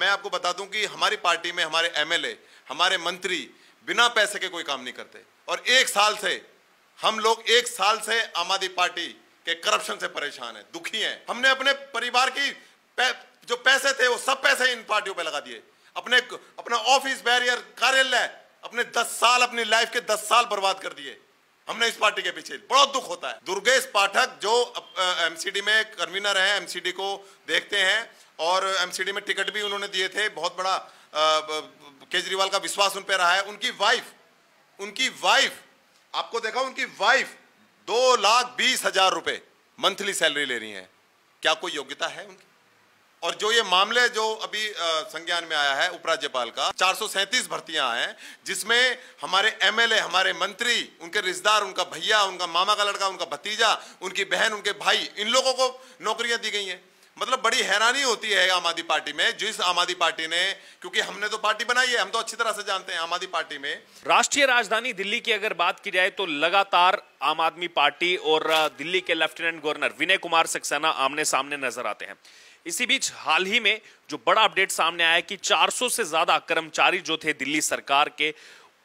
मैं आपको बता दूं कि हमारी पार्टी में हमारे एमएलए हमारे मंत्री बिना पैसे के कोई काम नहीं करते और एक साल से हम लोग एक साल से आम आदमी पार्टी के करप्शन से परेशान है दुखी है हमने अपने परिवार की पै, जो पैसे थे वो सब पैसे इन पार्टियों पर लगा दिए अपने अपना ऑफिस बैरियर कार्यालय अपने दस साल अपनी लाइफ के दस साल बर्बाद कर दिए हमने इस पार्टी के पीछे बहुत दुख होता है दुर्गेश पाठक जो एमसीडी में कन्वीनर है एमसीडी को देखते हैं और एमसीडी में टिकट भी उन्होंने दिए थे बहुत बड़ा केजरीवाल का विश्वास उन पर रहा है उनकी वाइफ उनकी वाइफ आपको देखा उनकी वाइफ दो लाख बीस हजार रुपये मंथली सैलरी ले रही है क्या कोई योग्यता है उनकी और जो ये मामले जो अभी संज्ञान में आया है उपराज्यपाल का चार सौ सैंतीस भर्तियां हैं जिसमें हमारे एमएलए हमारे मंत्री उनके रिश्तेदार उनका भैया उनका मामा का लड़का उनका भतीजा उनकी बहन उनके भाई इन लोगों को नौकरियां दी गई हैं मतलब बड़ी हैरानी होती है आम आदमी पार्टी में जिस आम आदमी पार्टी ने क्योंकि हमने तो पार्टी बनाई है हम तो अच्छी तरह से जानते हैं आम आदमी पार्टी में राष्ट्रीय राजधानी दिल्ली की अगर बात की जाए तो लगातार आम आदमी पार्टी और दिल्ली के लेफ्टिनेंट गवर्नर विनय कुमार सक्सेना आमने सामने नजर आते हैं इसी बीच हाल ही में जो बड़ा अपडेट सामने आया कि 400 से ज्यादा कर्मचारी जो थे दिल्ली सरकार के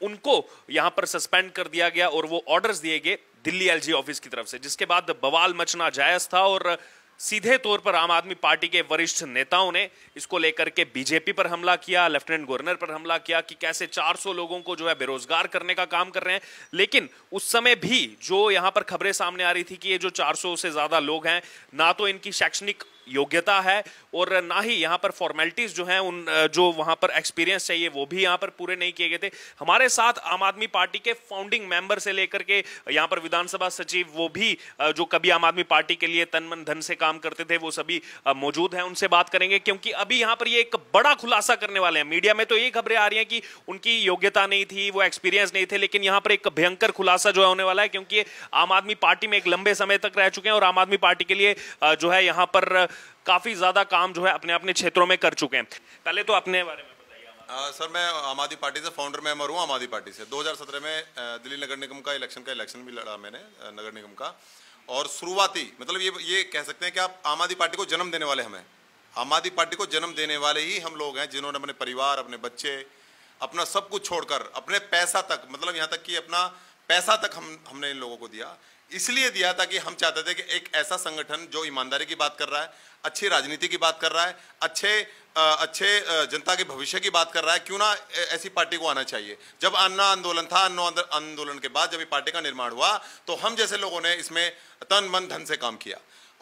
उनको यहां पर सस्पेंड कर दिया गया और वो ऑर्डर्स दिए गए दिल्ली एलजी ऑफिस की तरफ से जिसके बाद बवाल मचना जायज था और सीधे तौर पर आम आदमी पार्टी के वरिष्ठ नेताओं ने इसको लेकर के बीजेपी पर हमला किया लेफ्टिनेंट गवर्नर पर हमला किया कि कैसे 400 लोगों को जो है बेरोजगार करने का काम कर रहे हैं लेकिन उस समय भी जो यहां पर खबरें सामने आ रही थी कि ये जो 400 से ज्यादा लोग हैं ना तो इनकी शैक्षणिक योग्यता है और ना ही यहाँ पर फॉर्मेलिटीज़ जो हैं उन जो वहाँ पर एक्सपीरियंस चाहिए वो भी यहाँ पर पूरे नहीं किए गए थे हमारे साथ आम आदमी पार्टी के फाउंडिंग मेंबर से लेकर के यहाँ पर विधानसभा सचिव वो भी जो कभी आम आदमी पार्टी के लिए तन मन धन से काम करते थे वो सभी मौजूद हैं उनसे बात करेंगे क्योंकि अभी यहाँ पर ये एक बड़ा खुलासा करने वाले हैं मीडिया में तो ये खबरें आ रही हैं कि उनकी योग्यता नहीं थी वो एक्सपीरियंस नहीं थे लेकिन यहाँ पर एक भयंकर खुलासा जो है होने वाला है क्योंकि आम आदमी पार्टी में एक लंबे समय तक रह चुके हैं और आम आदमी पार्टी के लिए जो है यहाँ पर काफ़ी ज़्यादा काम जो है अपने अपने क्षेत्रों में कर चुके हैं पहले तो अपने बारे में आ, सर मैं आम आदमी पार्टी से फाउंडर मेंबर हूँ आम आदमी पार्टी से 2017 में दिल्ली नगर निगम का इलेक्शन का इलेक्शन भी लड़ा मैंने नगर निगम का और शुरुआती मतलब ये ये कह सकते हैं कि आप आम आदमी पार्टी को जन्म देने वाले हमें आम आदमी पार्टी को जन्म देने वाले ही हम लोग हैं जिन्होंने अपने परिवार अपने बच्चे अपना सब कुछ छोड़कर अपने पैसा तक मतलब यहाँ तक कि अपना पैसा तक हम हमने इन लोगों को दिया इसलिए दिया था कि हम चाहते थे कि एक ऐसा संगठन जो ईमानदारी की बात कर रहा है अच्छी राजनीति की बात कर रहा है अच्छे अच्छे जनता के भविष्य की बात कर रहा है क्यों ना ऐसी पार्टी को आना चाहिए जब अन्ना आंदोलन था अन्ना आंदोलन के बाद जब ये पार्टी का निर्माण हुआ तो हम जैसे लोगों ने इसमें तन मन धन से काम किया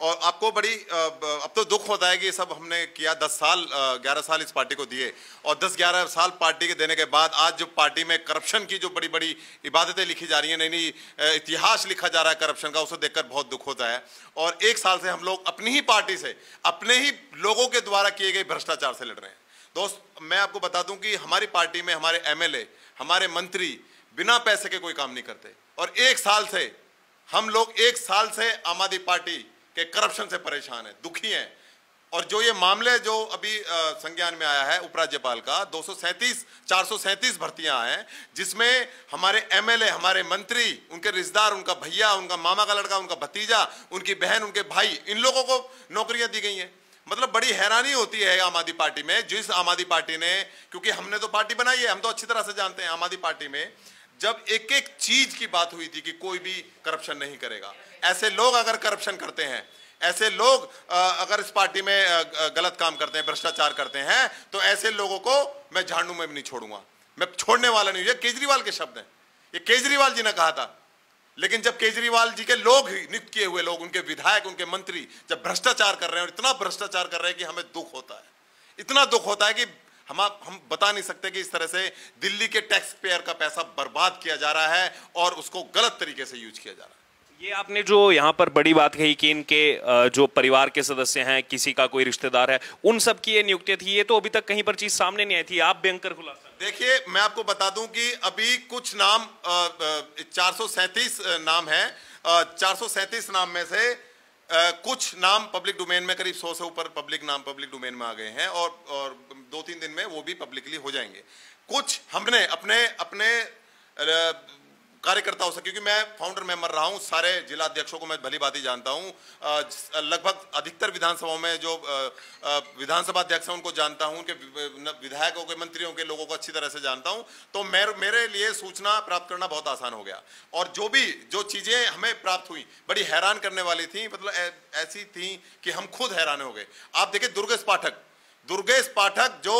और आपको बड़ी अब तो दुख होता है कि सब हमने किया दस साल ग्यारह साल इस पार्टी को दिए और दस ग्यारह साल पार्टी के देने के बाद आज जो पार्टी में करप्शन की जो बड़ी बड़ी इबादतें लिखी जा रही हैं नई नई इतिहास लिखा जा रहा है करप्शन का उसे देखकर बहुत दुख होता है और एक साल से हम लोग अपनी ही पार्टी से अपने ही लोगों के द्वारा किए गए भ्रष्टाचार से लड़ रहे हैं दोस्त मैं आपको बता दूँ कि हमारी पार्टी में हमारे एम हमारे मंत्री बिना पैसे के कोई काम नहीं करते और एक साल से हम लोग एक साल से आम आदमी पार्टी कि करप्शन से परेशान है दुखी है और जो ये मामले जो अभी संज्ञान में आया है उपराज्यपाल का दो सौ सैंतीस भर्तियां हैं जिसमें हमारे एमएलए हमारे मंत्री उनके रिश्तेदार उनका भैया उनका मामा का लड़का उनका भतीजा उनकी बहन उनके भाई इन लोगों को नौकरियां दी गई हैं मतलब बड़ी हैरानी होती है आम आदमी पार्टी में जिस आम आदमी पार्टी ने क्योंकि हमने तो पार्टी बनाई है हम तो अच्छी तरह से जानते हैं आम आदमी पार्टी में जब एक एक चीज की बात हुई थी कि कोई भी करप्शन नहीं करेगा ऐसे लोग अगर करप्शन करते हैं ऐसे लोग अगर इस पार्टी में गलत काम करते हैं भ्रष्टाचार करते हैं तो ऐसे लोगों को मैं झाड़ू में भी नहीं छोड़ूंगा मैं छोड़ने वाला नहीं ये केजरीवाल के शब्द हैं ये केजरीवाल जी ने कहा था लेकिन जब केजरीवाल जी के लोग ही नियुक्त किए हुए लोग उनके विधायक उनके मंत्री जब भ्रष्टाचार कर रहे हैं और इतना भ्रष्टाचार कर रहे हैं कि हमें दुख होता है इतना दुख होता है कि हम आप हम बता नहीं सकते कि इस तरह से दिल्ली के टैक्स पेयर का पैसा बर्बाद किया जा रहा है और उसको गलत तरीके से यूज किया जा रहा है ये आपने जो यहाँ पर बड़ी बात कही कि इनके जो परिवार के सदस्य हैं किसी का कोई रिश्तेदार है उन सब की ये नियुक्तियाँ थी ये तो अभी तक कहीं पर चीज सामने नहीं आई थी आप भयंकर खुलासा देखिए मैं आपको बता दूं कि अभी कुछ नाम चार नाम है चार नाम में से आ, कुछ नाम पब्लिक डोमेन में करीब सौ से ऊपर पब्लिक नाम पब्लिक डोमेन में आ गए हैं और और दो तीन दिन में वो भी पब्लिकली हो जाएंगे कुछ हमने अपने अपने कार्यकर्ता हो सके क्योंकि मैं फाउंडर मेंबर रहा हूँ सारे जिला अध्यक्षों को मैं भली बात ही जानता हूँ लगभग अधिकतर विधानसभाओं में जो विधानसभा अध्यक्ष हैं उनको जानता हूँ उनके विधायकों के मंत्रियों के लोगों को अच्छी तरह से जानता हूँ तो मेरे मेरे लिए सूचना प्राप्त करना बहुत आसान हो गया और जो भी जो चीज़ें हमें प्राप्त हुई बड़ी हैरान करने वाली थी मतलब ऐसी थी कि हम खुद हैरान हो गए आप देखिए दुर्गेश पाठक दुर्गेश पाठक जो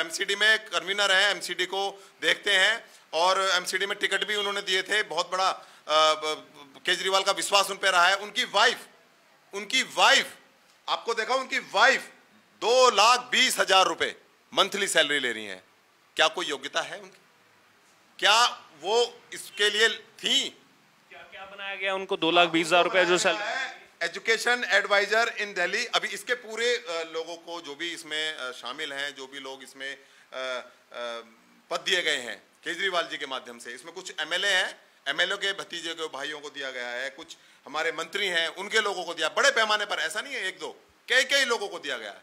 एमसीडी में कन्वीनर हैं एमसीडी को देखते हैं और एमसीडी में टिकट भी उन्होंने दिए थे बहुत बड़ा केजरीवाल का विश्वास उन पर रहा है उनकी वाइफ उनकी वाइफ आपको देखा उनकी वाइफ दो लाख बीस हजार रुपए मंथली सैलरी ले रही है क्या कोई योग्यता है उनकी क्या वो इसके लिए थी क्या क्या बनाया गया उनको दो लाख बीस हजार रुपए जो salary education adviser in Delhi अभी इसके पूरे लोगों को जो भी इसमें शामिल हैं जो भी लोग इसमें पद दिए गए हैं केजरीवाल जी के माध्यम से इसमें कुछ एमएलए हैं एमएलए के भतीजे के भाइयों को दिया गया है कुछ हमारे मंत्री हैं उनके लोगों को दिया बड़े पैमाने पर ऐसा नहीं है एक दो कई कई लोगों को दिया गया है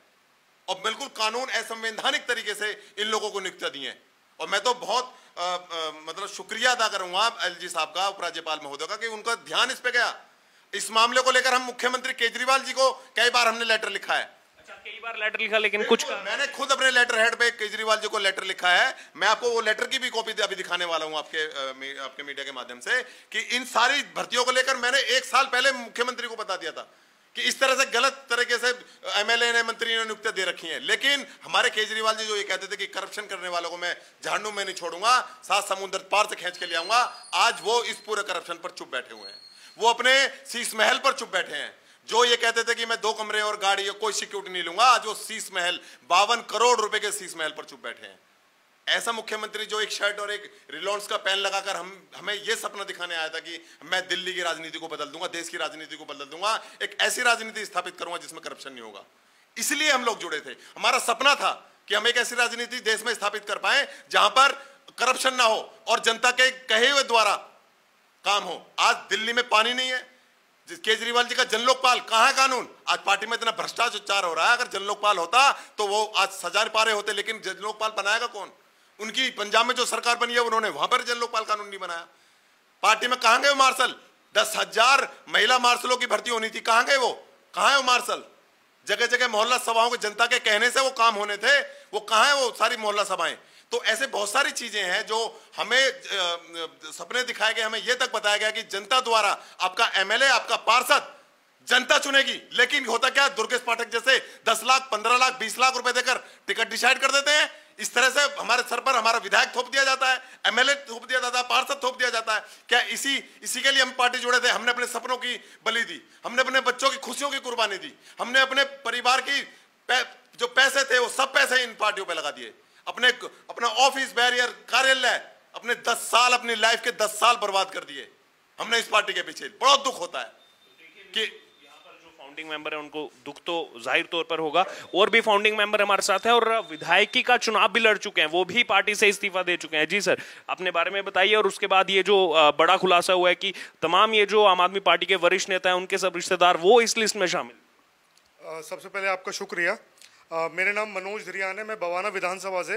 और बिल्कुल कानून असंवैधानिक तरीके से इन लोगों को नियुक्त दी हैं और मैं तो बहुत आ, आ, मतलब शुक्रिया अदा करूंगा एल जी साहब का उपराज्यपाल महोदय का कि उनका ध्यान इस पर गया इस मामले को लेकर हम मुख्यमंत्री केजरीवाल जी को कई बार हमने लेटर लिखा है कई बार लेटर लिखा लेकिन कुछ कर... मैंने खुद अपने लेटर हेड पे केजरीवाल जी को लेटर लिखा है मैं आपको वो लेटर की भी कॉपी अभी दिखाने वाला हूँ आपके आपके मीडिया के माध्यम से कि इन सारी भर्तियों को लेकर मैंने एक साल पहले मुख्यमंत्री को बता दिया था कि इस तरह से गलत तरीके से एमएलए ने मंत्री ने नियुक्तियां दे रखी हैं लेकिन हमारे केजरीवाल जी जो ये कहते थे कि करप्शन करने वालों को मैं झाड़ू में नहीं छोड़ूंगा सात समुद्र पार से खींच के ले आऊंगा आज वो इस पूरे करप्शन पर चुप बैठे हुए हैं वो अपने शीश महल पर चुप बैठे हैं जो ये कहते थे कि मैं दो कमरे और गाड़ी और कोई सिक्योरिटी नहीं लूंगा आज वो शीश महल बावन करोड़ रुपए के सीस महल पर चुप बैठे हैं ऐसा मुख्यमंत्री जो एक शर्ट और एक रिलॉन्स का पैन लगाकर हम हमें यह सपना दिखाने आया था कि मैं दिल्ली की राजनीति को बदल दूंगा देश की राजनीति को बदल दूंगा एक ऐसी राजनीति स्थापित करूंगा जिसमें करप्शन नहीं होगा इसलिए हम लोग जुड़े थे हमारा सपना था कि हम एक ऐसी राजनीति देश में स्थापित कर पाए जहां पर करप्शन ना हो और जनता के कहे हुए द्वारा काम हो आज दिल्ली में पानी नहीं है केजरीवाल जी का जन लोकपाल है कानून आज पार्टी में इतना भ्रष्टाचार हो रहा है अगर जन लोकपाल होता तो वो आज सजा पा रहे होते लेकिन जन लोकपाल बनाएगा कौन उनकी पंजाब में जो सरकार बनी है उन्होंने वहां पर जन लोकपाल कानून नहीं बनाया पार्टी में कहा गए मार्शल दस हजार महिला मार्शलों की भर्ती होनी थी कहां गए वो कहा है वो मार्शल जगह जगह मोहल्ला सभाओं के जनता के कहने से वो काम होने थे वो कहा है वो सारी मोहल्ला सभाएं तो ऐसे बहुत सारी चीजें हैं जो हमें सपने दिखाए गए हमें यह तक बताया गया कि जनता द्वारा आपका एमएलए आपका पार्षद जनता चुनेगी लेकिन होता क्या दुर्गेश पाठक जैसे दस लाख पंद्रह लाख बीस लाख रुपए देकर टिकट डिसाइड कर देते हैं इस तरह से हमारे सर पर हमारा विधायक थोप दिया जाता है एमएलए थोप दिया जाता है पार्षद थोप दिया जाता है क्या इसी इसी के लिए हम पार्टी जुड़े थे हमने अपने सपनों की बलि दी हमने अपने बच्चों की खुशियों की कुर्बानी दी हमने अपने परिवार की पै, जो पैसे थे वो सब पैसे इन पार्टियों पर लगा दिए अपने अपना ऑफिस बैरियर कार्यालय अपने दस साल अपनी लाइफ के दस साल बर्बाद कर दिए हमने इस पार्टी के पीछे बड़ा दुख होता है कि मेंबर है उनको दुख तो जाहिर तौर पर होगा और भी फाउंडिंग मेंबर हमारे साथ है और विधायकी का चुनाव भी लड़ चुके हैं वो भी पार्टी से इस्तीफा दे चुके हैं जी सर अपने बारे में बताइए और उसके बाद ये जो बड़ा खुलासा हुआ है कि तमाम ये जो आम आदमी पार्टी के वरिष्ठ नेता हैं उनके सब रिश्तेदार वो इस लिस्ट में शामिल सबसे पहले आपका शुक्रिया मेरा मेरे नाम मनोज धरियान है मैं बवाना विधानसभा से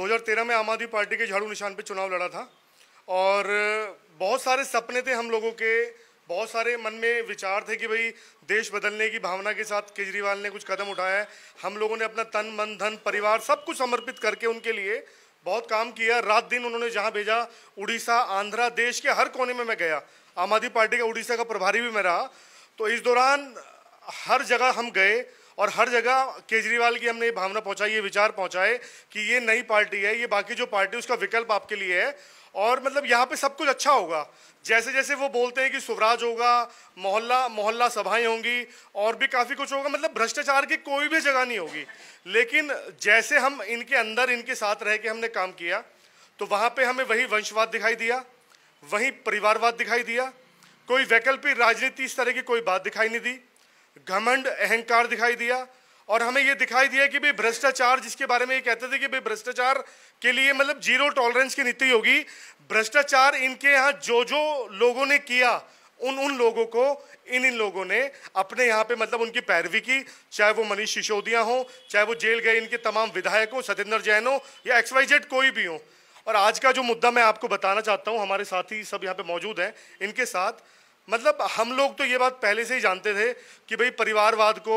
2013 में आम आदमी पार्टी के झाड़ू निशान पर चुनाव लड़ा था और बहुत सारे सपने थे हम लोगों के बहुत सारे मन में विचार थे कि भाई देश बदलने की भावना के साथ केजरीवाल ने कुछ कदम उठाया है हम लोगों ने अपना तन मन धन परिवार सब कुछ समर्पित करके उनके लिए बहुत काम किया रात दिन उन्होंने जहाँ भेजा उड़ीसा आंध्रा देश के हर कोने में मैं गया आम आदमी पार्टी का उड़ीसा का प्रभारी भी मैं रहा तो इस दौरान हर जगह हम गए और हर जगह केजरीवाल की हमने ये भावना पहुंचाई ये विचार पहुंचाए कि ये नई पार्टी है ये बाकी जो पार्टी उसका विकल्प आपके लिए है और मतलब यहाँ पे सब कुछ अच्छा होगा जैसे जैसे वो बोलते हैं कि स्वराज होगा मोहल्ला मोहल्ला सभाएं होंगी और भी काफ़ी कुछ होगा मतलब भ्रष्टाचार की कोई भी जगह नहीं होगी लेकिन जैसे हम इनके अंदर इनके साथ रह के हमने काम किया तो वहाँ पे हमें वही वंशवाद दिखाई दिया वही परिवारवाद दिखाई दिया कोई वैकल्पिक राजनीति इस तरह की कोई बात दिखाई नहीं दी घमंड अहंकार दिखाई दिया और हमें ये दिखाई दिया कि भाई भ्रष्टाचार जिसके बारे में ये कहते थे कि भाई भ्रष्टाचार के लिए मतलब जीरो टॉलरेंस की नीति होगी भ्रष्टाचार इनके यहाँ जो जो लोगों ने किया उन उन लोगों को इन इन लोगों ने अपने यहाँ पे मतलब उनकी पैरवी की चाहे वो मनीष सिसोदिया हो चाहे वो जेल गए इनके तमाम विधायक हो सत्येंद्र जैन हो या एक्स वाई जेड कोई भी हो और आज का जो मुद्दा मैं आपको बताना चाहता हूँ हमारे साथी सब यहाँ पे मौजूद हैं इनके साथ मतलब हम लोग तो ये बात पहले से ही जानते थे कि भाई परिवारवाद को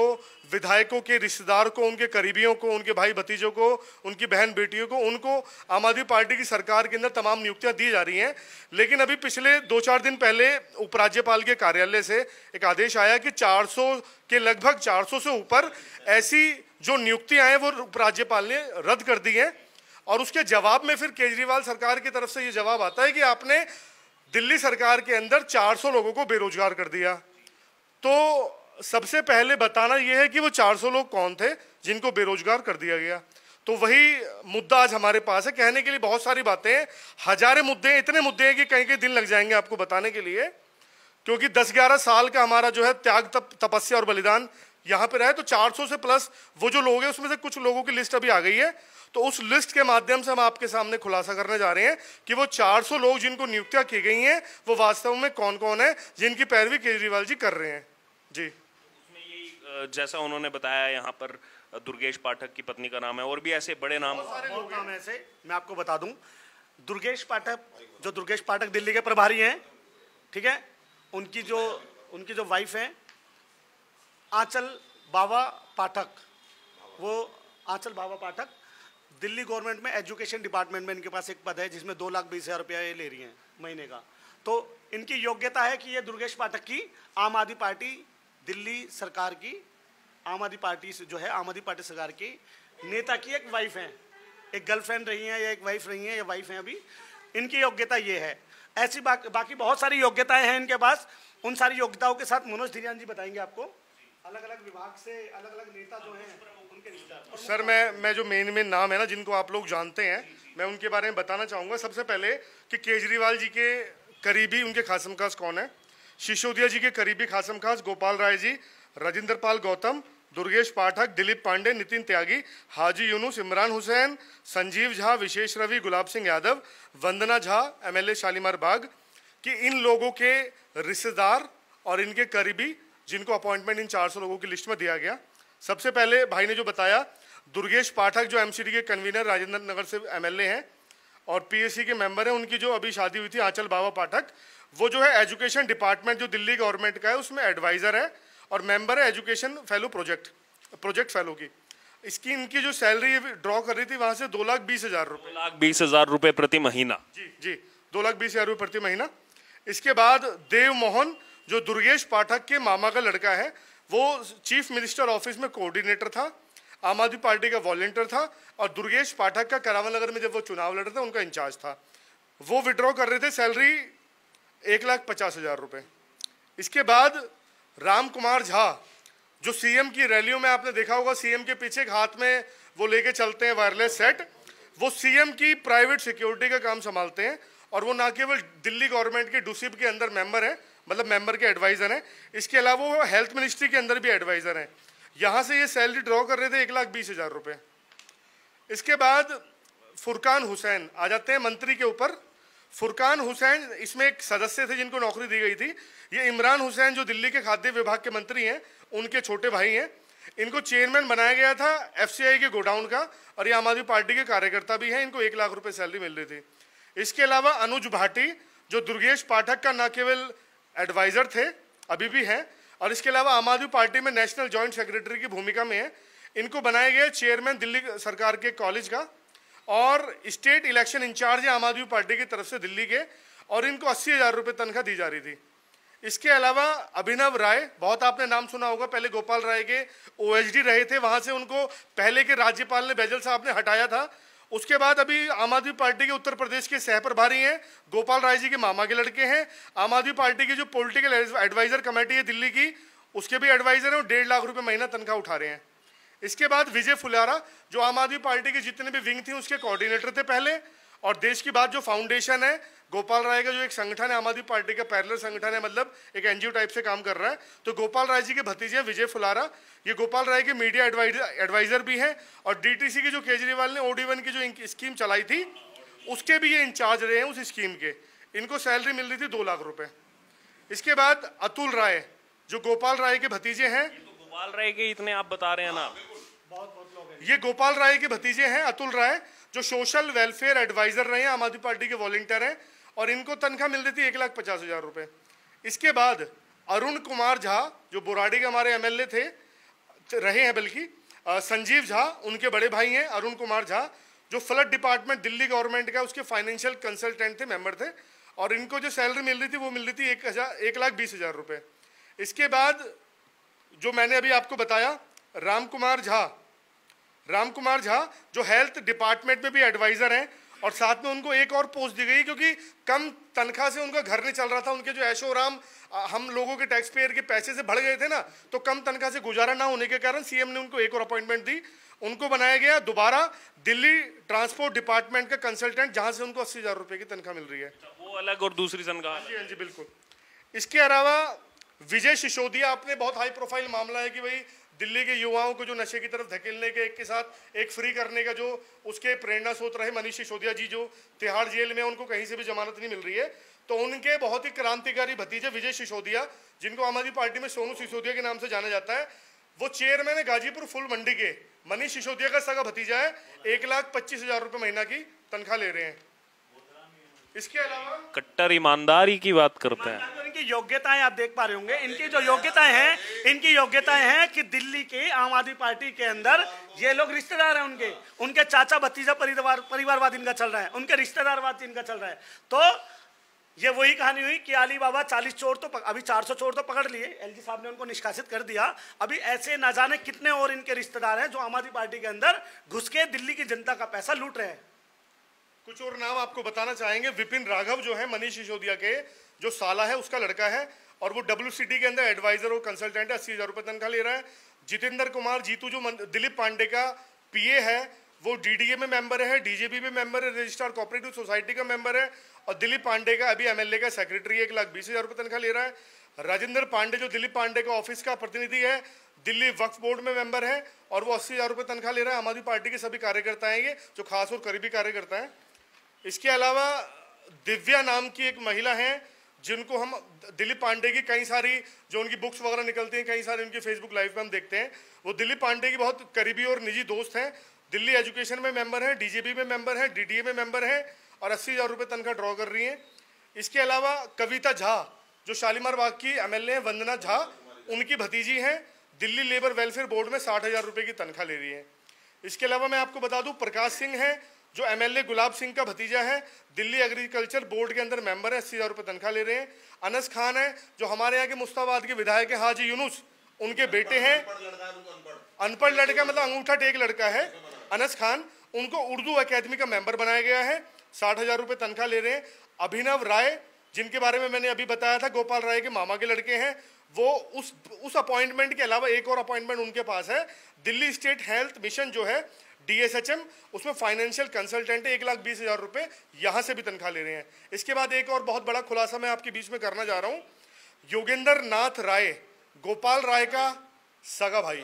विधायकों के रिश्तेदार को उनके करीबियों को उनके भाई भतीजों को उनकी बहन बेटियों को उनको आम आदमी पार्टी की सरकार के अंदर तमाम नियुक्तियां दी जा रही हैं लेकिन अभी पिछले दो चार दिन पहले उपराज्यपाल के कार्यालय से एक आदेश आया कि 400 के लगभग 400 से ऊपर ऐसी जो नियुक्तियाँ हैं वो उपराज्यपाल ने रद्द कर दी हैं और उसके जवाब में फिर केजरीवाल सरकार की तरफ से ये जवाब आता है कि आपने दिल्ली सरकार के अंदर 400 लोगों को बेरोजगार कर दिया तो सबसे पहले बताना यह है कि वो 400 लोग कौन थे जिनको बेरोजगार कर दिया गया तो वही मुद्दा आज हमारे पास है कहने के लिए बहुत सारी बातें हैं हजारे मुद्दे हैं इतने मुद्दे हैं कि कहीं कहीं दिन लग जाएंगे आपको बताने के लिए क्योंकि 10-11 साल का हमारा जो है त्याग तप, तपस्या और बलिदान यहाँ पर रहे तो 400 से प्लस वो जो लोग हैं उसमें से कुछ लोगों की लिस्ट अभी आ गई है तो उस लिस्ट के माध्यम से हम आपके सामने खुलासा करने जा रहे हैं कि वो 400 लोग जिनको नियुक्तियां की गई हैं वो वास्तव में कौन कौन है जिनकी पैरवी केजरीवाल जी कर रहे हैं जी जैसा उन्होंने बताया यहाँ पर दुर्गेश पाठक की पत्नी का नाम है और भी ऐसे बड़े नाम सारे लोग नाम ऐसे मैं आपको बता दू दुर्गेश पाठक जो दुर्गेश पाठक दिल्ली के प्रभारी हैं ठीक है उनकी जो उनकी जो वाइफ है आंचल बाबा पाठक वो आंचल बाबा पाठक दिल्ली गवर्नमेंट में एजुकेशन डिपार्टमेंट में इनके पास एक पद है जिसमें दो लाख बीस हज़ार रुपया ये ले रही हैं महीने का तो इनकी योग्यता है कि ये दुर्गेश पाठक की आम आदमी पार्टी दिल्ली सरकार की आम आदमी पार्टी जो है आम आदमी पार्टी सरकार की नेता की एक वाइफ हैं एक गर्लफ्रेंड रही हैं या एक वाइफ रही हैं या वाइफ हैं अभी इनकी योग्यता ये है ऐसी बा, बाकी बहुत सारी योग्यताएं हैं इनके पास उन सारी योग्यताओं के साथ मनोज धीरियान जी बताएंगे आपको अलग अलग विभाग से अलग अलग नेता जो हैं सर मैं मैं जो मेन मेन नाम है ना जिनको आप लोग जानते हैं मैं उनके बारे में बताना चाहूँगा सबसे पहले कि केजरीवाल जी के करीबी उनके खासम खास कौन है शिशोदिया जी के करीबी खासम खास गोपाल राय जी राजेंद्र पाल गौतम दुर्गेश पाठक दिलीप पांडे नितिन त्यागी हाजी यूनुस इमरान हुसैन संजीव झा विशेष रवि गुलाब सिंह यादव वंदना झा एम शालीमार बाग कि इन लोगों के रिश्तेदार और इनके करीबी जिनको अपॉइंटमेंट इन 400 लोगों की लिस्ट में दिया गया सबसे पहले भाई ने जो बताया दुर्गेश पाठक जो एमसीडी के कन्वीनर राजेंद्र नगर से एमएलए हैं और पीएससी के मेंबर हैं उनकी जो अभी शादी हुई थी आंचल बाबा पाठक वो जो है एजुकेशन डिपार्टमेंट जो दिल्ली गवर्नमेंट का है उसमें एडवाइज़र है और मेंबर है education fellow project project fellow की इसकी इनकी जो सैलरी ड्रॉ कर रही थी वहां से दो लाख बीस हज़ार रुपए लाख बीस हज़ार रुपए प्रति महीना जी जी दो लाख बीस हज़ार रुपए प्रति महीना इसके बाद देव मोहन जो दुर्गेश पाठक के मामा का लड़का है वो चीफ मिनिस्टर ऑफिस में कोऑर्डिनेटर था आम आदमी पार्टी का वॉलेंटियर था और दुर्गेश पाठक का करावल नगर में जब वो चुनाव लड़ रहे थे उनका इंचार्ज था वो विड्रॉ कर रहे थे सैलरी एक लाख पचास हज़ार रुपये इसके बाद राम कुमार झा जो सीएम की रैलियों में आपने देखा होगा सीएम के पीछे एक हाथ में वो लेके चलते हैं वायरलेस सेट वो सीएम की प्राइवेट सिक्योरिटी का काम संभालते हैं और वो ना केवल दिल्ली गवर्नमेंट के डूसीब के अंदर मेंबर हैं मतलब मेंबर के एडवाइज़र हैं इसके अलावा वो हेल्थ मिनिस्ट्री के अंदर भी एडवाइज़र हैं यहाँ से ये सैलरी ड्रॉ कर रहे थे एक लाख बीस हज़ार रुपये इसके बाद फुरकान हुसैन आ जाते हैं मंत्री के ऊपर फुरकान हुसैन इसमें एक सदस्य थे जिनको नौकरी दी गई थी ये इमरान हुसैन जो दिल्ली के खाद्य विभाग के मंत्री हैं उनके छोटे भाई हैं इनको चेयरमैन बनाया गया था एफ के गोडाउन का और ये आम आदमी पार्टी के कार्यकर्ता भी हैं इनको एक लाख रुपये सैलरी मिल रही थी इसके अलावा अनुज भाटी जो दुर्गेश पाठक का न केवल एडवाइज़र थे अभी भी हैं और इसके अलावा आम आदमी पार्टी में नेशनल जॉइंट सेक्रेटरी की भूमिका में है इनको बनाए गए चेयरमैन दिल्ली सरकार के कॉलेज का और स्टेट इलेक्शन इंचार्ज है आम आदमी पार्टी की तरफ से दिल्ली के और इनको अस्सी हज़ार रुपये तनख्वाह दी जा रही थी इसके अलावा अभिनव राय बहुत आपने नाम सुना होगा पहले गोपाल राय के ओएचडी रहे थे वहाँ से उनको पहले के राज्यपाल ने बैजल साहब ने हटाया था उसके बाद अभी आम आदमी पार्टी के उत्तर प्रदेश के सह प्रभारी हैं गोपाल राय जी के मामा के लड़के हैं आम आदमी पार्टी की जो पॉलिटिकल एडवाइजर कमेटी है दिल्ली की उसके भी एडवाइजर हैं और डेढ़ लाख रुपए महीना तनख्वाह उठा रहे हैं इसके बाद विजय फुलारा जो आम आदमी पार्टी के जितने भी विंग थे उसके कोऑर्डिनेटर थे पहले और देश की बात जो फाउंडेशन है गोपाल राय का जो एक संगठन है आम आदमी पार्टी का पैरलर संगठन है मतलब एक एनजीओ टाइप से काम कर रहा है तो गोपाल राय जी के भतीजे हैं विजय फुलारा ये गोपाल राय के मीडिया एडवाइजर भी हैं और डीटीसी के जो केजरीवाल ने ओडी वन की जो स्कीम चलाई थी उसके भी ये इंचार्ज रहे हैं उस स्कीम के इनको सैलरी मिल रही थी दो लाख रुपये इसके बाद अतुल राय जो गोपाल राय के भतीजे हैं तो गोपाल राय के इतने आप बता रहे हैं ना हाँ, ये गोपाल राय के भतीजे हैं अतुल राय जो सोशल वेलफेयर एडवाइज़र रहे हैं आम आदमी पार्टी के वॉलेंटियर हैं और इनको तनख्वाह मिल रही थी एक लाख पचास हज़ार रुपये इसके बाद अरुण कुमार झा जो बोराडी के हमारे एमएलए थे रहे हैं बल्कि संजीव झा उनके बड़े भाई हैं अरुण कुमार झा जो फ्लड डिपार्टमेंट दिल्ली गवर्नमेंट का उसके फाइनेंशियल कंसल्टेंट थे मेंबर थे और इनको जो सैलरी मिल रही थी वो मिल रही थी एक हज़ार एक लाख बीस हज़ार रुपये इसके बाद जो मैंने अभी आपको बताया राम कुमार झा राम कुमार झा जो हेल्थ डिपार्टमेंट में भी एडवाइज़र हैं और साथ में उनको एक और पोस्ट दी गई क्योंकि कम तनख्वाह से उनका घर नहीं चल रहा था उनके जो ऐशोराम हम लोगों के टैक्स पेयर के पैसे से बढ़ गए थे ना तो कम तनख्वाह से गुजारा ना होने के कारण सीएम ने उनको एक और अपॉइंटमेंट दी उनको बनाया गया दोबारा दिल्ली ट्रांसपोर्ट डिपार्टमेंट का कंसल्टेंट जहाँ से उनको अस्सी हज़ार की तनख्वाह मिल रही है अच्छा, वो अलग और दूसरी तनख्वाह हाँ जी हाँ जी बिल्कुल इसके अलावा विजय सिसोदिया आपने बहुत हाई प्रोफाइल मामला है कि भाई दिल्ली के युवाओं को जो नशे की तरफ धकेलने के एक के साथ एक फ्री करने का जो उसके प्रेरणा स्रोत रहे मनीष सिसोदिया जी जो तिहाड़ जेल में उनको कहीं से भी जमानत नहीं मिल रही है तो उनके बहुत ही क्रांतिकारी भतीजे विजय सिसोदिया जिनको आम आदमी पार्टी में सोनू सिसोदिया के नाम से जाना जाता है वो चेयरमैन है गाजीपुर फुल मंडी के मनीष सिसोदिया का सगा भतीजा है एक लाख पच्चीस हजार रुपये महीना की तनख्वाह ले रहे हैं इसके अलावा कट्टर ईमानदारी की बात करते हैं इनकी योग्यताएं आप देख पा रहे होंगे इनकी जो योग्यताएं हैं इनकी योग्यताएं हैं कि दिल्ली के आम आदमी पार्टी के अंदर ये लोग रिश्तेदार हैं उनके उनके चाचा भतीजा परिवार परिवारवाद इनका चल रहा है उनके रिश्तेदारवाद इनका चल रहा है तो ये वही कहानी हुई कि आली बाबा चालीस चोर तो पक, अभी चार सौ चोर तो पकड़ लिए एलजी साहब ने उनको निष्कासित कर दिया अभी ऐसे ना जाने कितने और इनके रिश्तेदार हैं जो आम आदमी पार्टी के अंदर घुस के दिल्ली की जनता का पैसा लूट रहे हैं कुछ और नाम आपको बताना चाहेंगे विपिन राघव जो है मनीष सिसोदिया के जो साला है उसका लड़का है और वो डब्ल्यू के अंदर एडवाइजर और कंसल्टेंट है अस्सी हज़ार रुपये तनखा ले रहा है जितेंद्र कुमार जीतू जो दिलीप पांडे का पीए है वो डीडीए में मेंबर है डीजेपी में मेंबर है रजिस्ट्रार कोऑपरेटिव सोसाइटी का मेंबर है और दिलीप पांडे का अभी एमएलए का सेक्रेटरी एक लाख बीस हज़ार रुपये तनखा ले रहा है राजेंद्र पांडे जो दिलीप पांडे का ऑफिस का प्रतिनिधि है दिल्ली वक्फ बोर्ड में मेंबर है और वो अस्सी हज़ार रुपये तनखा ले रहा है आम आदमी पार्टी के सभी कार्यकर्ता हैं ये जो खास और करीबी कार्यकर्ता हैं इसके अलावा दिव्या नाम की एक महिला हैं जिनको हम दिलीप पांडे की कई सारी जो उनकी बुक्स वगैरह निकलती हैं कई सारे उनकी फेसबुक लाइव पे हम देखते हैं वो दिलीप पांडे की बहुत करीबी और निजी दोस्त हैं दिल्ली एजुकेशन में मेंबर हैं डीजीबी में मेंबर हैं डीडीए में मेंबर हैं और अस्सी हज़ार रुपये तनख्वाह ड्रॉ कर रही हैं इसके अलावा कविता झा जो शालीमार बाग की एम हैं वंदना झा उनकी भतीजी हैं दिल्ली लेबर वेलफेयर बोर्ड में साठ हज़ार रुपये की तनख्वाह ले रही हैं इसके अलावा मैं आपको बता दूँ प्रकाश सिंह हैं जो एमएलए गुलाब सिंह का भतीजा है दिल्ली एग्रीकल्चर बोर्ड के अंदर मेंबर है अस्सी हज़ार रुपये तनख्वाह ले रहे हैं अनस खान है जो हमारे यहाँ के मुस्ताबाद के विधायक हैं हाजी यूनुस उनके बेटे हैं अनपढ़ लड़का मतलब अंगूठा टेक लड़का है अनस खान उनको उर्दू अकेदमी का मेंबर बनाया गया है साठ हज़ार रुपये तनख्वाह ले रहे हैं अभिनव राय जिनके बारे में मैंने अभी बताया था गोपाल राय के मामा के लड़के हैं वो उस उस अपॉइंटमेंट के अलावा एक और अपॉइंटमेंट उनके पास है दिल्ली स्टेट हेल्थ मिशन जो है डीएसएचएम उसमें फाइनेंशियल कंसल्टेंट है एक लाख बीस हज़ार रुपए यहां से भी तनख्वाह ले रहे हैं इसके बाद एक और बहुत बड़ा खुलासा मैं आपके बीच में करना जा रहा हूं योगेंद्र नाथ राय गोपाल राय का सगा भाई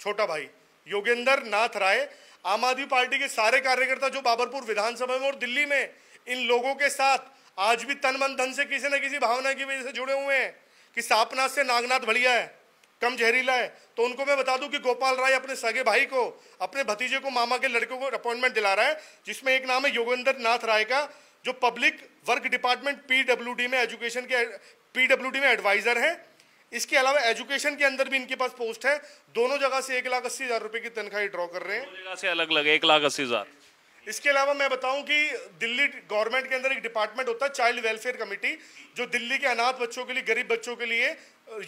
छोटा भाई योगेंद्र नाथ राय आम आदमी पार्टी के सारे कार्यकर्ता जो बाबरपुर विधानसभा में और दिल्ली में इन लोगों के साथ आज भी तन मन धन से किसी न किसी भावना की वजह से जुड़े हुए हैं कि सापनाथ से नागनाथ बढ़िया है कम जहरीला है तो उनको मैं बता दूं कि गोपाल राय अपने सगे भाई को अपने भतीजे को मामा के लड़के को अपॉइंटमेंट दिला रहा है जिसमें एक नाम है योगेंद्र नाथ राय का जो पब्लिक वर्क डिपार्टमेंट पीडब्ल्यूडी में एजुकेशन के पीडब्ल्यूडी में एडवाइज़र है इसके अलावा एजुकेशन के अंदर भी इनके पास पोस्ट है दोनों जगह से एक लाख अस्सी हज़ार रुपए की तनख्वाही ड्रॉ कर रहे हैं से अलग अलग एक लाख अस्सी हज़ार इसके अलावा मैं बताऊं कि दिल्ली गवर्नमेंट के अंदर एक डिपार्टमेंट होता है चाइल्ड वेलफेयर कमेटी जो दिल्ली के अनाथ बच्चों के लिए गरीब बच्चों के लिए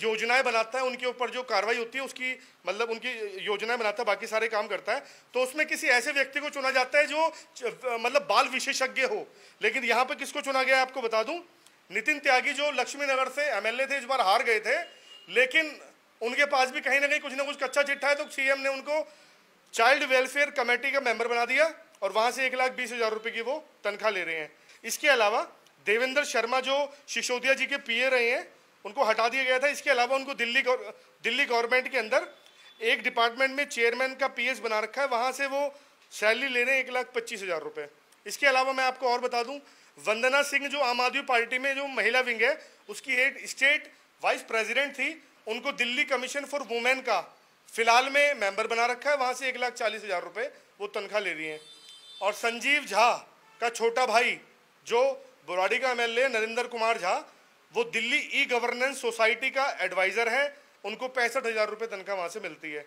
योजनाएं बनाता है उनके ऊपर जो कार्रवाई होती है उसकी मतलब उनकी योजनाएं बनाता है बाकी सारे काम करता है तो उसमें किसी ऐसे व्यक्ति को चुना जाता है जो मतलब बाल विशेषज्ञ हो लेकिन यहाँ पर किसको चुना गया है आपको बता दूँ नितिन त्यागी जो लक्ष्मी नगर से एम थे इस बार हार गए थे लेकिन उनके पास भी कहीं ना कहीं कुछ ना कुछ कच्चा चिट्ठा है तो सीएम ने उनको चाइल्ड वेलफेयर कमेटी का मेंबर बना दिया और वहां से एक लाख बीस हज़ार रुपए की वो तनख्वाह ले रहे हैं इसके अलावा देवेंद्र शर्मा जो सिसोदिया जी के पीए रहे हैं उनको हटा दिया गया था इसके अलावा उनको दिल्ली दिल्ली गवर्नमेंट के अंदर एक डिपार्टमेंट में चेयरमैन का पी बना रखा है वहां से वो सैलरी ले रहे हैं एक लाख पच्चीस हज़ार रुपए इसके अलावा मैं आपको और बता दूं वंदना सिंह जो आम आदमी पार्टी में जो महिला विंग है उसकी हेड स्टेट वाइस प्रेसिडेंट थी उनको दिल्ली कमीशन फॉर वुमेन का फिलहाल में मेंबर बना रखा है वहां से एक लाख चालीस हज़ार रुपये वो तनख्वाह ले रही हैं और संजीव झा का छोटा भाई जो बुराडी का एमएलए नरेंद्र कुमार झा वो दिल्ली ई गवर्नेंस सोसाइटी का एडवाइज़र है उनको पैंसठ हज़ार रुपये तनख्वाह वहाँ से मिलती है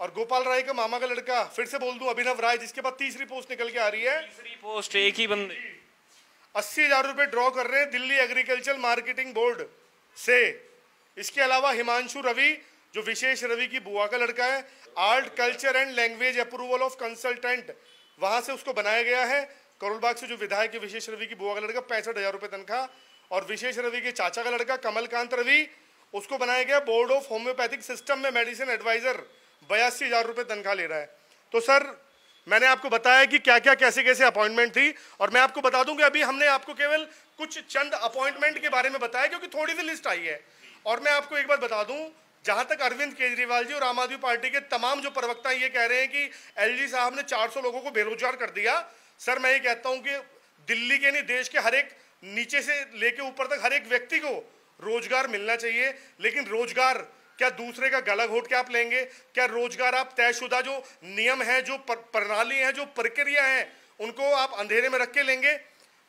और गोपाल राय का मामा का लड़का फिर से बोल दूं अभिनव राय जिसके बाद तीसरी पोस्ट निकल के आ रही है तीसरी पोस्ट एक ही बंदे अस्सी हजार रुपये ड्रॉ कर रहे हैं दिल्ली एग्रीकल्चर मार्केटिंग बोर्ड से इसके अलावा हिमांशु रवि जो विशेष रवि की बुआ का लड़का है art culture and language approval of consultant वहां से उसको बनाया गया है करोलबाग से जो विधायक है विशेष रवि की बुआ का लड़का पैंसठ हज़ार रुपए तनखा और विशेष रवि के चाचा का लड़का कमलकांत रवि उसको बनाया गया बोर्ड ऑफ होम्योपैथिक सिस्टम में मेडिसिन एडवाइज़र बयासी हज़ार रुपए तनखा ले रहा है तो सर मैंने आपको बताया कि क्या क्या कैसे कैसे अपॉइंटमेंट थी और मैं आपको बता दूं कि अभी हमने आपको केवल कुछ चंद अपॉइंटमेंट के बारे में बताया क्योंकि थोड़ी सी लिस्ट आई है और मैं आपको एक बार बता दूं जहां तक अरविंद केजरीवाल जी और आम आदमी पार्टी के तमाम जो प्रवक्ता ये कह रहे हैं कि एलजी साहब ने 400 लोगों को बेरोजगार कर दिया सर मैं ये कहता हूं कि दिल्ली के नहीं देश के हर एक नीचे से लेके ऊपर तक हर एक व्यक्ति को रोजगार मिलना चाहिए लेकिन रोजगार क्या दूसरे का गला घोट के आप लेंगे क्या रोजगार आप तयशुदा जो नियम है जो प्रणाली है जो प्रक्रिया है उनको आप अंधेरे में रख के लेंगे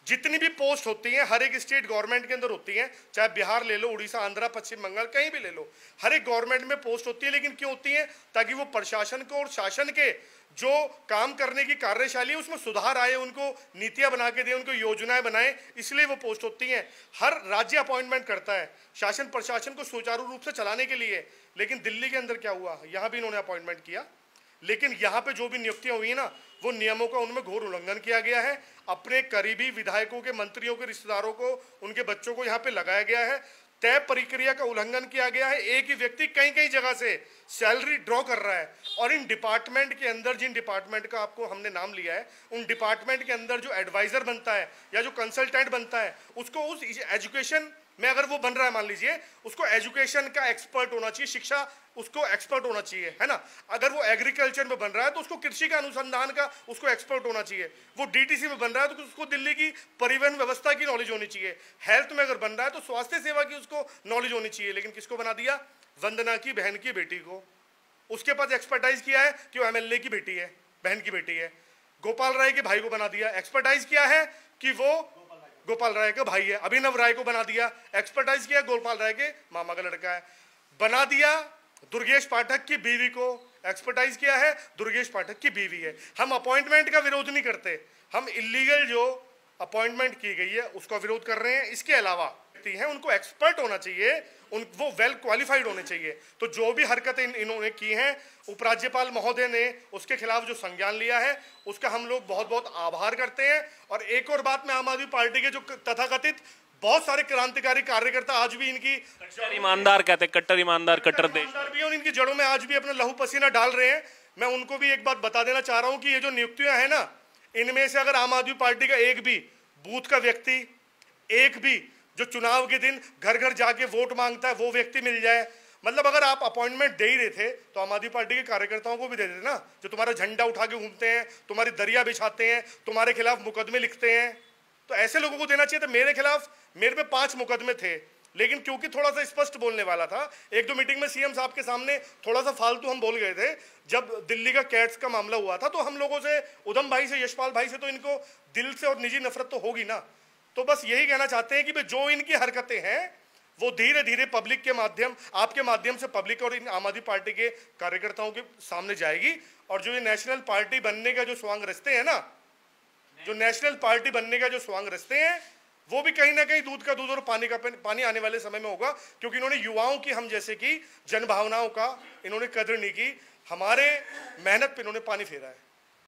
जितनी भी पोस्ट होती हैं हर एक स्टेट गवर्नमेंट के अंदर होती हैं चाहे बिहार ले लो उड़ीसा आंध्रा पश्चिम बंगाल कहीं भी ले लो हर एक गवर्नमेंट में पोस्ट होती है लेकिन क्यों होती है ताकि वो प्रशासन को और शासन के जो काम करने की कार्यशैली है उसमें सुधार आए उनको नीतियां बना के दें उनको योजनाएं बनाएं इसलिए वो पोस्ट होती हैं हर राज्य अपॉइंटमेंट करता है शासन प्रशासन को सुचारू रूप से चलाने के लिए लेकिन दिल्ली के अंदर क्या हुआ यहाँ भी इन्होंने अपॉइंटमेंट किया लेकिन यहाँ पे जो भी नियुक्तियां हुई है ना वो नियमों का उनमें घोर उल्लंघन किया गया है अपने करीबी विधायकों के मंत्रियों के रिश्तेदारों को उनके बच्चों को यहाँ पे लगाया गया है तय प्रक्रिया का उल्लंघन किया गया है एक ही व्यक्ति कई कई जगह से सैलरी ड्रॉ कर रहा है और इन डिपार्टमेंट के अंदर जिन डिपार्टमेंट का आपको हमने नाम लिया है उन डिपार्टमेंट के अंदर जो एडवाइजर बनता है या जो कंसल्टेंट बनता है उसको उस एजुकेशन मैं अगर वो बन रहा है मान लीजिए उसको एजुकेशन का एक्सपर्ट होना चाहिए शिक्षा उसको एक्सपर्ट होना चाहिए है ना अगर वो एग्रीकल्चर में बन रहा है तो उसको कृषि का अनुसंधान का उसको एक्सपर्ट होना चाहिए वो डीटीसी में बन रहा है तो उसको दिल्ली की परिवहन व्यवस्था की नॉलेज होनी चाहिए हेल्थ में अगर बन रहा है तो स्वास्थ्य सेवा की उसको नॉलेज होनी चाहिए लेकिन किसको बना दिया वंदना की बहन की बेटी को उसके पास एक्सपर्टाइज किया है कि वो एम की बेटी है बहन की बेटी है गोपाल राय के भाई को बना दिया एक्सपर्टाइज किया है कि वो गोपाल राय का भाई है अभिनव राय को बना दिया एक्सपर्टाइज किया गोपाल राय के मामा का लड़का है बना दिया दुर्गेश पाठक की बीवी को एक्सपर्टाइज किया है दुर्गेश पाठक की बीवी है हम अपॉइंटमेंट का विरोध नहीं करते हम इलीगल जो अपॉइंटमेंट की गई है उसका विरोध कर रहे हैं इसके अलावा हैं उनको एक्सपर्ट होना चाहिए उन वो वेल क्वालिफाइड होने चाहिए तो जो भी हरकतें इन, इन्होंने की हैं उपराज्यपाल महोदय ने उसके खिलाफ जो संज्ञान लिया है उसका हम लोग बहुत बहुत आभार करते हैं और एक और बात मैं आम आदमी पार्टी के जो तथाकथित बहुत सारे क्रांतिकारी कार्यकर्ता आज भी इनकी ईमानदार कहते हैं कट्टर ईमानदार कट्टर देश भी और इनकी जड़ों में आज भी अपना लहू पसीना डाल रहे हैं मैं उनको भी एक बात बता देना चाह रहा हूँ कि ये जो नियुक्तियां हैं ना इनमें से अगर आम आदमी पार्टी का एक भी बूथ का व्यक्ति एक भी जो चुनाव के दिन घर घर जाके वोट मांगता है वो व्यक्ति मिल जाए मतलब अगर आप अपॉइंटमेंट दे ही रहे थे तो आम आदमी पार्टी के कार्यकर्ताओं को भी दे देते ना जो तुम्हारा झंडा उठा के घूमते हैं तुम्हारी दरिया बिछाते हैं तुम्हारे खिलाफ मुकदमे लिखते हैं तो ऐसे लोगों को देना चाहिए था तो मेरे खिलाफ मेरे पे पांच मुकदमे थे लेकिन क्योंकि थोड़ा सा स्पष्ट बोलने वाला था एक दो मीटिंग में सीएम साहब के सामने थोड़ा सा फालतू हम बोल गए थे जब दिल्ली का कैट्स का मामला हुआ था तो हम लोगों से उधम भाई से यशपाल भाई से तो इनको दिल से और निजी नफरत तो होगी ना तो बस यही कहना चाहते हैं कि जो इनकी हरकतें हैं वो धीरे धीरे पब्लिक के माध्यम आपके माध्यम से पब्लिक और इन आम आदमी पार्टी के कार्यकर्ताओं के सामने जाएगी और जो ये नेशनल पार्टी बनने का जो स्वांग रस्ते हैं ना जो नेशनल पार्टी बनने का जो स्वांग रस्ते हैं वो भी कहीं ना कहीं दूध का दूध और पानी का पानी आने वाले समय में होगा क्योंकि इन्होंने युवाओं की हम जैसे कि जनभावनाओं का इन्होंने कदर नहीं की हमारे मेहनत पर इन्होंने पानी फेरा है